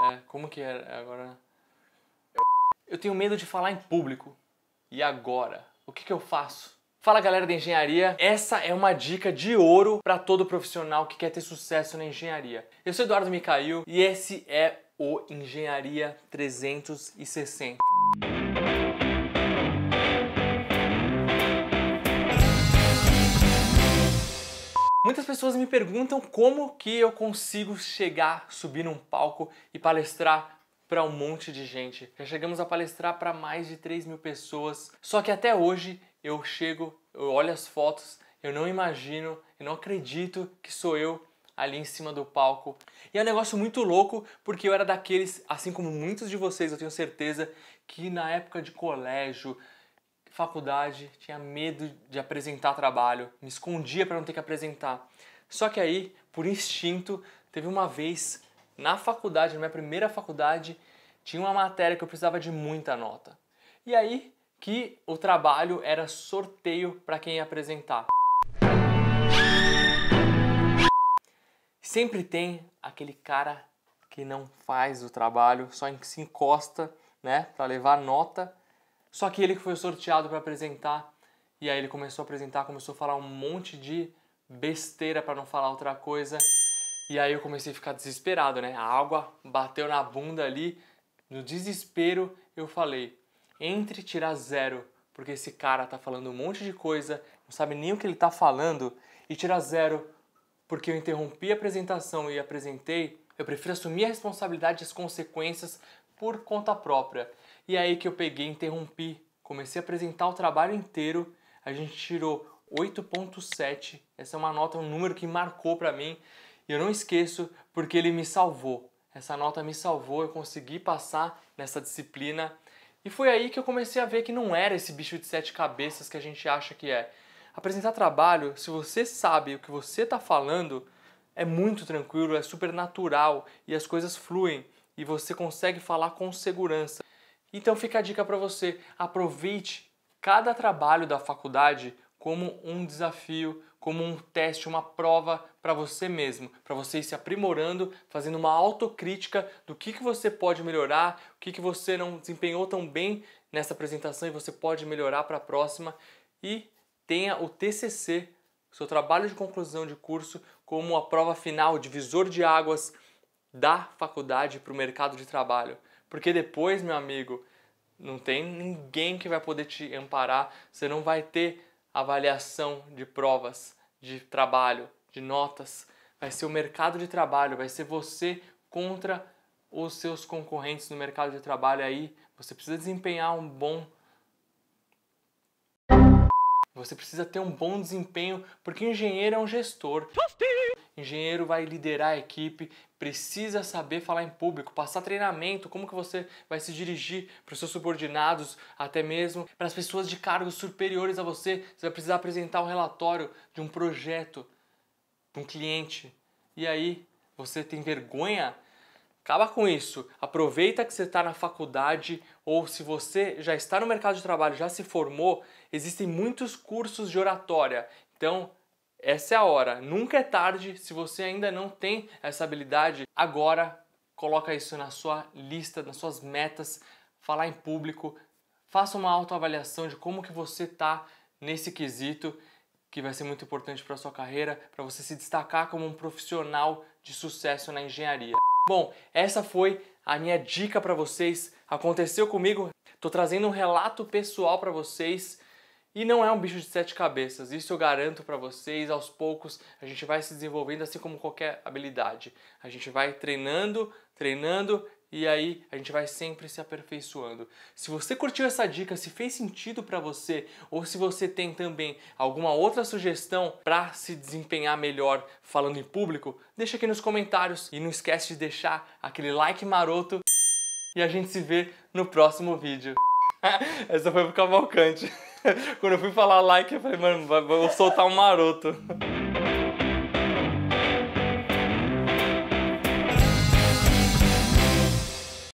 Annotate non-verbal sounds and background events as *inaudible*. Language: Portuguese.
É, como que era? É, agora. Eu tenho medo de falar em público. E agora? O que, que eu faço? Fala galera da engenharia, essa é uma dica de ouro para todo profissional que quer ter sucesso na engenharia. Eu sou Eduardo Micail e esse é o Engenharia 360. Muitas pessoas me perguntam como que eu consigo chegar, subir num palco e palestrar para um monte de gente. Já chegamos a palestrar para mais de 3 mil pessoas. Só que até hoje eu chego, eu olho as fotos, eu não imagino, eu não acredito que sou eu ali em cima do palco. E é um negócio muito louco, porque eu era daqueles, assim como muitos de vocês, eu tenho certeza, que na época de colégio, faculdade, tinha medo de apresentar trabalho, me escondia para não ter que apresentar. Só que aí, por instinto, teve uma vez na faculdade, na minha primeira faculdade, tinha uma matéria que eu precisava de muita nota. E aí que o trabalho era sorteio para quem ia apresentar. Sempre tem aquele cara que não faz o trabalho, só se encosta, né, para levar nota só que ele foi sorteado para apresentar e aí ele começou a apresentar, começou a falar um monte de besteira para não falar outra coisa. E aí eu comecei a ficar desesperado, né? A água bateu na bunda ali. No desespero, eu falei: entre tirar zero, porque esse cara tá falando um monte de coisa, não sabe nem o que ele tá falando, e tirar zero, porque eu interrompi a apresentação e apresentei. Eu prefiro assumir a responsabilidade e as consequências por conta própria. E é aí que eu peguei interrompi. Comecei a apresentar o trabalho inteiro, a gente tirou 8.7. Essa é uma nota, um número que marcou para mim e eu não esqueço porque ele me salvou. Essa nota me salvou, eu consegui passar nessa disciplina. E foi aí que eu comecei a ver que não era esse bicho de sete cabeças que a gente acha que é. Apresentar trabalho, se você sabe o que você está falando, é muito tranquilo, é super natural e as coisas fluem e você consegue falar com segurança. Então fica a dica para você, aproveite cada trabalho da faculdade como um desafio, como um teste, uma prova para você mesmo, para você ir se aprimorando, fazendo uma autocrítica do que, que você pode melhorar, o que, que você não desempenhou tão bem nessa apresentação e você pode melhorar para a próxima. E tenha o TCC, seu trabalho de conclusão de curso, como a prova final, divisor de águas da faculdade para o mercado de trabalho. Porque depois, meu amigo, não tem ninguém que vai poder te amparar, você não vai ter avaliação de provas, de trabalho, de notas. Vai ser o mercado de trabalho, vai ser você contra os seus concorrentes no mercado de trabalho aí. Você precisa desempenhar um bom trabalho você precisa ter um bom desempenho, porque engenheiro é um gestor. Engenheiro vai liderar a equipe, precisa saber falar em público, passar treinamento, como que você vai se dirigir para os seus subordinados, até mesmo para as pessoas de cargos superiores a você. Você vai precisar apresentar um relatório de um projeto para um cliente. E aí, você tem vergonha Acaba com isso. Aproveita que você está na faculdade ou se você já está no mercado de trabalho, já se formou, existem muitos cursos de oratória. Então, essa é a hora. Nunca é tarde. Se você ainda não tem essa habilidade, agora coloca isso na sua lista, nas suas metas, falar em público, faça uma autoavaliação de como que você está nesse quesito que vai ser muito importante para sua carreira, para você se destacar como um profissional de sucesso na engenharia. Bom, essa foi a minha dica para vocês. Aconteceu comigo, tô trazendo um relato pessoal para vocês e não é um bicho de sete cabeças. Isso eu garanto para vocês. Aos poucos a gente vai se desenvolvendo assim como qualquer habilidade. A gente vai treinando, treinando, e aí a gente vai sempre se aperfeiçoando. Se você curtiu essa dica, se fez sentido para você, ou se você tem também alguma outra sugestão para se desempenhar melhor falando em público, deixa aqui nos comentários e não esquece de deixar aquele like maroto. E a gente se vê no próximo vídeo. *laughs* essa foi pro Cavalcante. *laughs* Quando eu fui falar like, eu falei, mano, vou soltar um maroto. *laughs*